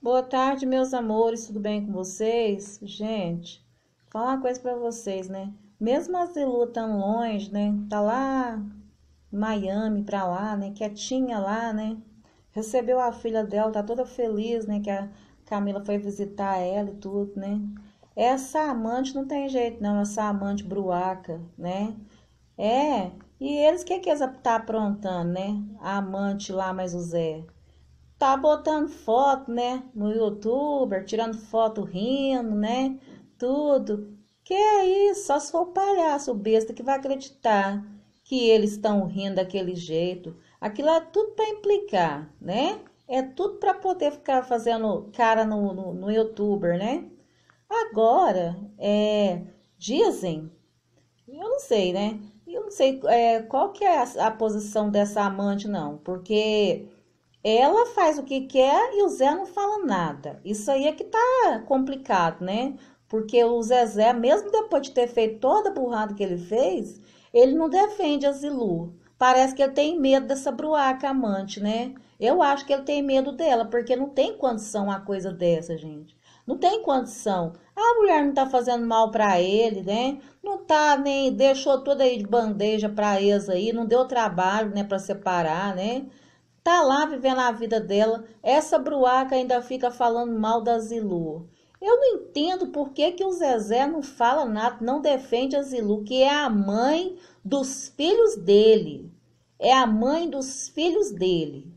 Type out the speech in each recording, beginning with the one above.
Boa tarde, meus amores, tudo bem com vocês? Gente, falar uma coisa para vocês, né? Mesmo a Zilu tão longe, né? Tá lá Miami para lá, né? Quietinha lá, né? Recebeu a filha dela, tá toda feliz, né? Que a Camila foi visitar ela e tudo, né? Essa amante não tem jeito, não. Essa amante bruaca, né? É. E eles, o que que eles tá aprontando, né? A amante lá, mais o Zé tá botando foto, né, no YouTuber tirando foto rindo, né, tudo. Que é isso, só se for o palhaço, o besta que vai acreditar que eles estão rindo daquele jeito. Aquilo é tudo para implicar, né? É tudo para poder ficar fazendo cara no, no, no youtuber, né? Agora, é, dizem, eu não sei, né? Eu não sei é, qual que é a, a posição dessa amante, não, porque ela faz o que quer e o Zé não fala nada. Isso aí é que tá complicado, né? Porque o Zezé, mesmo depois de ter feito toda a burrada que ele fez, ele não defende a Zilu. Parece que ele tem medo dessa bruaca amante, né? Eu acho que ele tem medo dela, porque não tem condição uma coisa dessa, gente. Não tem condição. A mulher não tá fazendo mal para ele, né? Não tá nem deixou toda aí de bandeja para eles aí, não deu trabalho, né, para separar, né? Tá lá vivendo a vida dela, essa bruaca ainda fica falando mal da Zilu. Eu não entendo por que, que o Zezé não fala nada, não defende a Zilu, que é a mãe dos filhos dele. É a mãe dos filhos dele.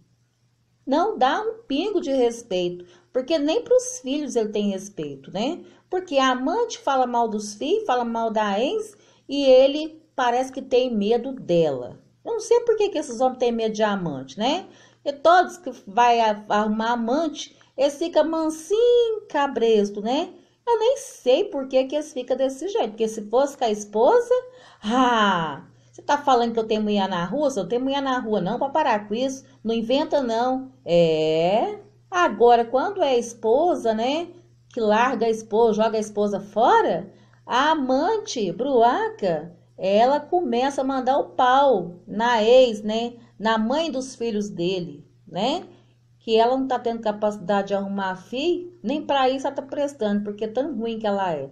Não dá um pingo de respeito, porque nem para os filhos ele tem respeito, né? Porque a amante fala mal dos filhos, fala mal da ex e ele parece que tem medo dela. Eu não sei por que, que esses homens têm medo de amante, né? E todos que vai arrumar amante, eles ficam mansinho, cabresto, né? Eu nem sei por que, que eles ficam desse jeito. Porque se fosse com a esposa, ah, você tá falando que eu tenho mulher na rua? Se eu tenho mulher na rua, não, para parar com isso. Não inventa, não. É. Agora, quando é a esposa, né? Que larga a esposa, joga a esposa fora, a amante, bruaca, ela começa a mandar o pau na ex, né? Na mãe dos filhos dele, né? Que ela não tá tendo capacidade de arrumar a filha, nem para isso ela tá prestando, porque é tão ruim que ela é.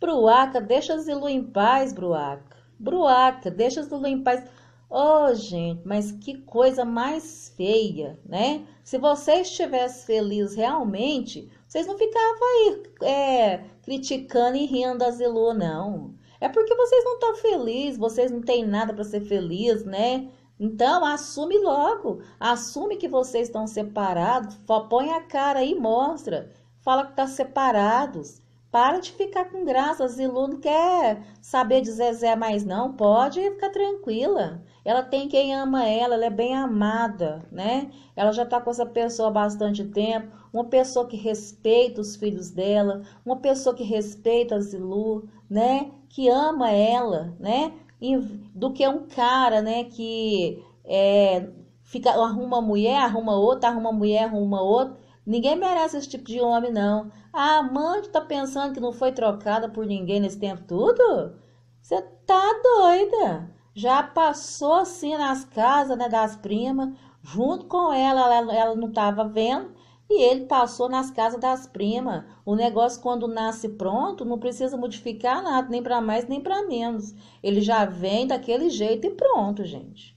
Bruaca, deixa Zilu em paz, Bruaca. Bruaca, deixa Zilu em paz. Oh, gente, mas que coisa mais feia, né? Se vocês estivessem felizes realmente, vocês não ficavam aí é, criticando e rindo da Zilu, não. É porque vocês não estão felizes, vocês não têm nada para ser feliz, né? Então, assume logo. Assume que vocês estão separados, põe a cara e mostra. Fala que tá separados. Para de ficar com graça. Zilu não quer saber de Zezé mais, não. Pode ficar tranquila. Ela tem quem ama ela, ela é bem amada, né? Ela já tá com essa pessoa há bastante tempo. Uma pessoa que respeita os filhos dela, uma pessoa que respeita a Zilu, né? Que ama ela, né? E do que um cara, né? Que é, fica, arruma mulher, arruma outra, arruma mulher, arruma outra Ninguém merece esse tipo de homem, não. A ah, amante tá pensando que não foi trocada por ninguém nesse tempo tudo? Você tá doida? Já passou assim nas casas né, das primas, junto com ela, ela, ela não tava vendo, e ele passou nas casas das primas. O negócio, quando nasce pronto, não precisa modificar nada, nem para mais nem para menos. Ele já vem daquele jeito e pronto, gente.